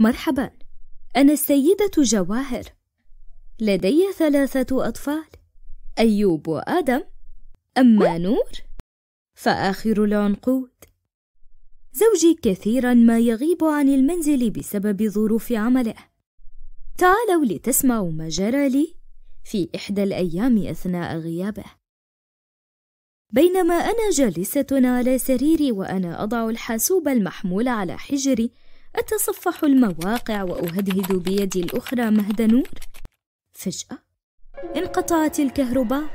مرحبا أنا السيدة جواهر لدي ثلاثة أطفال أيوب وآدم أما نور فآخر العنقود زوجي كثيرا ما يغيب عن المنزل بسبب ظروف عمله تعالوا لتسمعوا ما جرى لي في إحدى الأيام أثناء غيابه بينما أنا جالسة على سريري وأنا أضع الحاسوب المحمول على حجري أتصفح المواقع وأهدهد بيدي الأخرى مهد نور فجأة انقطعت الكهرباء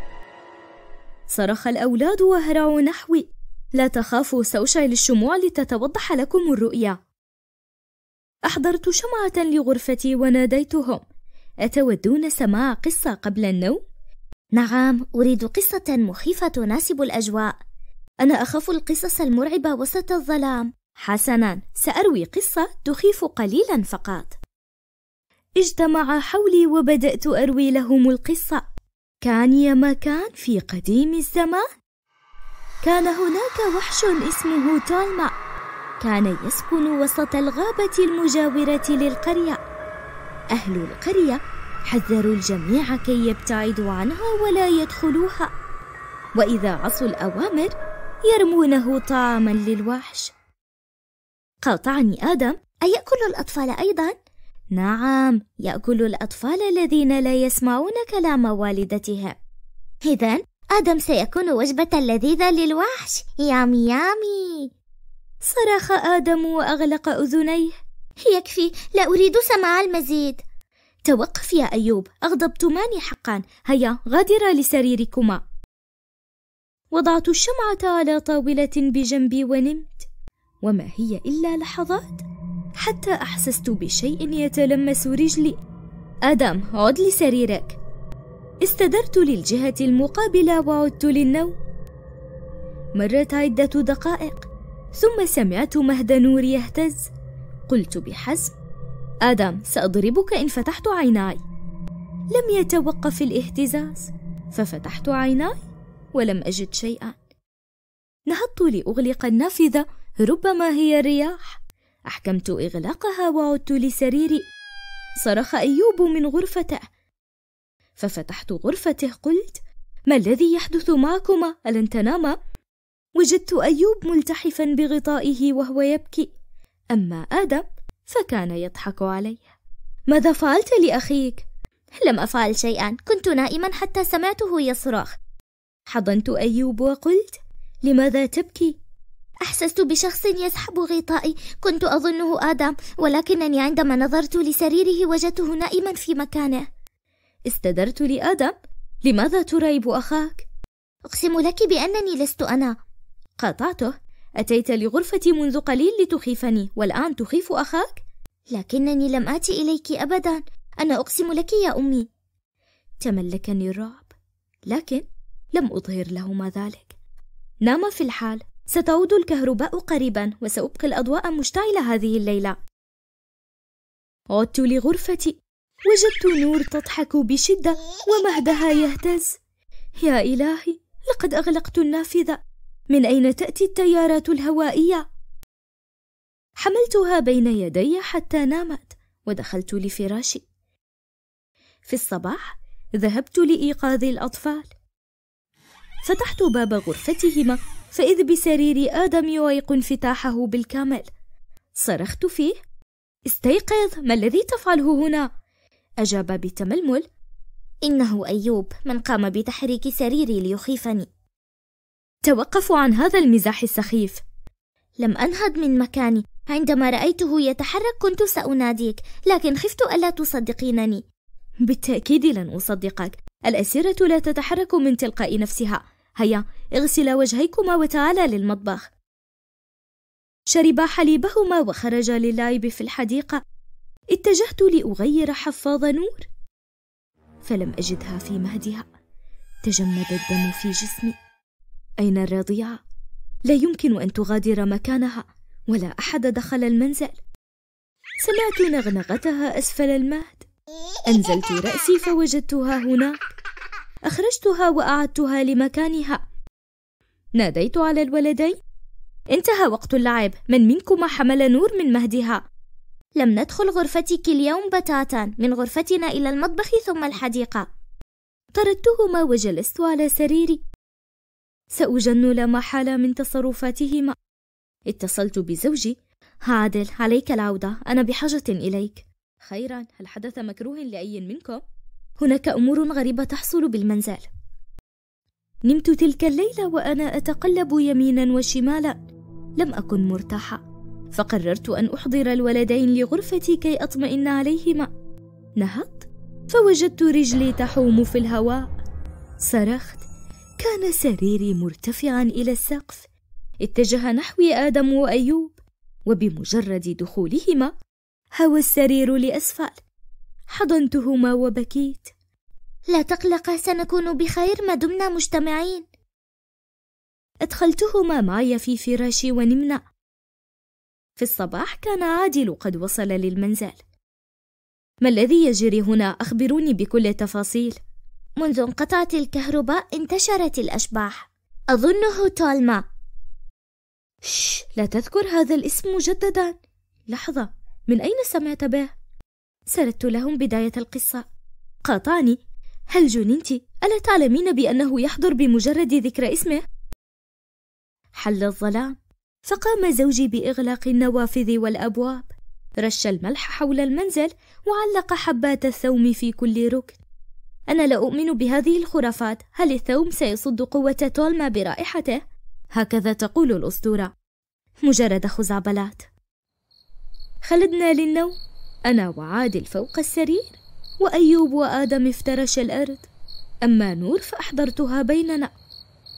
صرخ الأولاد وهرعوا نحوي لا تخافوا سأشعل الشموع لتتوضح لكم الرؤيا أحضرت شمعة لغرفتي وناديتهم أتودون سماع قصة قبل النوم؟ نعم أريد قصة مخيفة تناسب الأجواء أنا أخاف القصص المرعبة وسط الظلام حسنا سأروي قصة تخيف قليلا فقط اجتمع حولي وبدأت أروي لهم القصة كان يا ما كان في قديم الزمان كان هناك وحش اسمه تولما كان يسكن وسط الغابة المجاورة للقرية أهل القرية حذروا الجميع كي يبتعدوا عنها ولا يدخلوها وإذا عصوا الأوامر يرمونه طعاما للوحش قاطعني آدم أيأكل الأطفال أيضا؟ نعم يأكل الأطفال الذين لا يسمعون كلام والدتهم إذا آدم سيكون وجبة لذيذة للوحش يامي يامي صرخ آدم وأغلق أذنيه يكفي لا أريد سماع المزيد توقف يا أيوب أغضبتماني حقا هيا غادرا لسريركما وضعت الشمعة على طاولة بجنبي ونمت وما هي إلا لحظات حتى أحسست بشيء يتلمس رجلي آدم عد لسريرك استدرت للجهة المقابلة وعدت للنوم مرت عدة دقائق ثم سمعت مهد نور يهتز قلت بحزم آدم سأضربك إن فتحت عيناي لم يتوقف الاهتزاز ففتحت عيناي ولم أجد شيئا نهضت لأغلق النافذة ربما هي الرياح احكمت اغلاقها وعدت لسريري صرخ ايوب من غرفته ففتحت غرفته قلت ما الذي يحدث معكما الن تناما وجدت ايوب ملتحفا بغطائه وهو يبكي اما ادم فكان يضحك علي ماذا فعلت لاخيك لم افعل شيئا كنت نائما حتى سمعته يصرخ حضنت ايوب وقلت لماذا تبكي أحسست بشخص يسحب غطائي كنت أظنه آدم ولكنني عندما نظرت لسريره وجدته نائما في مكانه استدرت لآدم لماذا ترايب أخاك؟ أقسم لك بأنني لست أنا قاطعته أتيت لغرفتي منذ قليل لتخيفني والآن تخيف أخاك؟ لكنني لم آتي إليك أبدا أنا أقسم لك يا أمي تملكني الرعب لكن لم أظهر لهما ذلك نام في الحال ستعود الكهرباء قريبا وسأبقي الأضواء مشتعلة هذه الليلة عدت لغرفتي وجدت نور تضحك بشدة ومهدها يهتز يا إلهي لقد أغلقت النافذة من أين تأتي التيارات الهوائية؟ حملتها بين يدي حتى نامت ودخلت لفراشي في الصباح ذهبت لإيقاظ الأطفال فتحت باب غرفتهما فإذ بسرير آدم يعيق انفتاحه بالكامل صرخت فيه استيقظ ما الذي تفعله هنا؟ أجاب بتململ إنه أيوب من قام بتحريك سريري ليخيفني توقف عن هذا المزاح السخيف لم أنهض من مكاني عندما رأيته يتحرك كنت سأناديك لكن خفت ألا تصدقينني بالتأكيد لن أصدقك الأسيرة لا تتحرك من تلقاء نفسها هيا اغسلا وجهيكما وتعالا للمطبخ شربا حليبهما وخرجا للعب في الحديقة اتجهت لأغير حفاظ نور فلم أجدها في مهدها تجمد الدم في جسمي أين الرضيعة؟ لا يمكن أن تغادر مكانها ولا أحد دخل المنزل سمعت نغنغتها أسفل المهد أنزلت رأسي فوجدتها هناك أخرجتها وأعدتها لمكانها ناديت على الولدين انتهى وقت اللعب من منكما حمل نور من مهدها لم ندخل غرفتك اليوم بتاتا من غرفتنا إلى المطبخ ثم الحديقة طردتهما وجلست على سريري سأجن لا محالة من تصرفاتهما اتصلت بزوجي عادل عليك العودة أنا بحاجة إليك خيرا هل حدث مكروه لأي منكم؟ هناك أمور غريبة تحصل بالمنزل نمت تلك الليلة وأنا أتقلب يمينا وشمالا لم أكن مرتاحة فقررت أن أحضر الولدين لغرفتي كي أطمئن عليهما نهضت فوجدت رجلي تحوم في الهواء صرخت كان سريري مرتفعا إلى السقف اتجه نحوي آدم وأيوب وبمجرد دخولهما هوى السرير لأسفل حضنتهما وبكيت لا تقلقا سنكون بخير ما دمنا مجتمعين أدخلتهما معي في فراشي ونمنا في الصباح كان عادل قد وصل للمنزل ما الذي يجري هنا أخبروني بكل التفاصيل منذ انقطعت الكهرباء انتشرت الأشباح أظنه تولما شش لا تذكر هذا الاسم مجددا لحظة من أين سمعت به؟ سردت لهم بداية القصة قاطعني هل جننت؟ ألا تعلمين بأنه يحضر بمجرد ذكر اسمه؟ حل الظلام فقام زوجي بإغلاق النوافذ والأبواب رش الملح حول المنزل وعلق حبات الثوم في كل ركن أنا لا أؤمن بهذه الخرافات هل الثوم سيصد قوة تولما برائحته؟ هكذا تقول الأسطورة مجرد خزعبلات خلدنا للنوم أنا وعادل فوق السرير وأيوب وآدم افترش الأرض أما نور فأحضرتها بيننا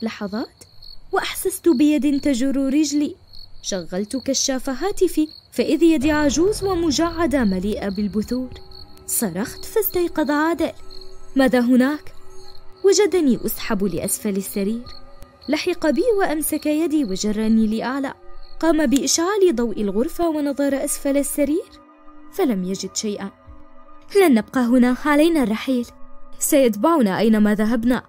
لحظات وأحسست بيد تجر رجلي شغلت كشاف هاتفي فإذ يدي عجوز ومجعدة مليئة بالبثور صرخت فاستيقظ عادل ماذا هناك؟ وجدني أسحب لأسفل السرير لحق بي وأمسك يدي وجرني لأعلى قام بإشعال ضوء الغرفة ونظر أسفل السرير فلم يجد شيئا لن نبقى هنا علينا الرحيل سيتبعنا أينما ذهبنا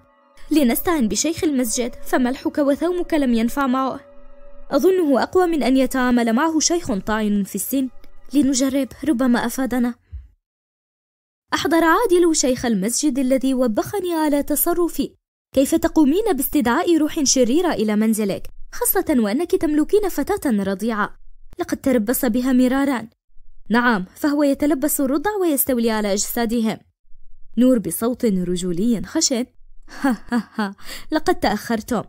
لنستعن بشيخ المسجد فملحك وثومك لم ينفع معه أظنه أقوى من أن يتعامل معه شيخ طاعن في السن لنجرب ربما أفادنا أحضر عادل شيخ المسجد الذي وبخني على تصرفي كيف تقومين باستدعاء روح شريرة إلى منزلك خاصة وأنك تملكين فتاة رضيعة لقد تربص بها مرارا نعم فهو يتلبس الرضع ويستولي على أجسادهم نور بصوت رجولي خشن ها ها ها لقد تأخرتم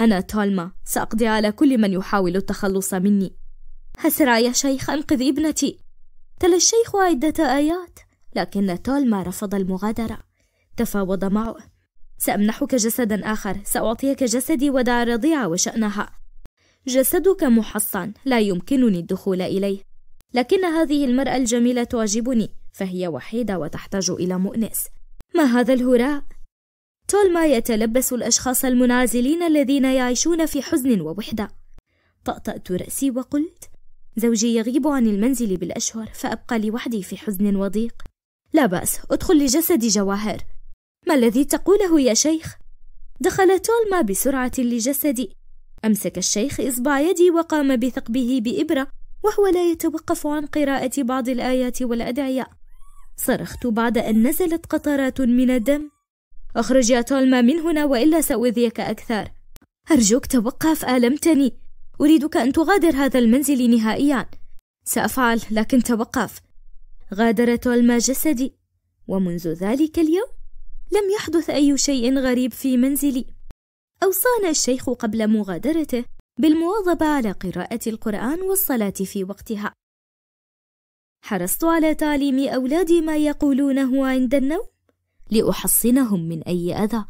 أنا تولما سأقضي على كل من يحاول التخلص مني هسرع يا شيخ أنقذ ابنتي تلا الشيخ عدة آيات لكن تولما رفض المغادرة تفاوض معه سأمنحك جسدا آخر سأعطيك جسدي ودع الرضيع وشأنها جسدك محصن لا يمكنني الدخول إليه لكن هذه المرأة الجميلة تعجبني فهي وحيدة وتحتاج إلى مؤنس ما هذا الهراء؟ تولما يتلبس الأشخاص المنعزلين الذين يعيشون في حزن ووحدة طأطأت رأسي وقلت زوجي يغيب عن المنزل بالأشهر فأبقى لوحدي في حزن وضيق لا بأس ادخل لجسدي جواهر ما الذي تقوله يا شيخ؟ دخل تولما بسرعة لجسدي أمسك الشيخ إصبع يدي وقام بثقبه بإبرة وهو لا يتوقف عن قراءة بعض الآيات والأدعية صرخت بعد أن نزلت قطرات من الدم أخرج يا تولما من هنا وإلا سأؤذيك أكثر أرجوك توقف آلمتني أريدك أن تغادر هذا المنزل نهائيا سأفعل لكن توقف غادر تولما جسدي ومنذ ذلك اليوم لم يحدث أي شيء غريب في منزلي أوصانا الشيخ قبل مغادرته بالمواظبة على قراءة القرآن والصلاة في وقتها. حرصت على تعليم أولادي ما يقولونه عند النوم لأحصنهم من أي أذى.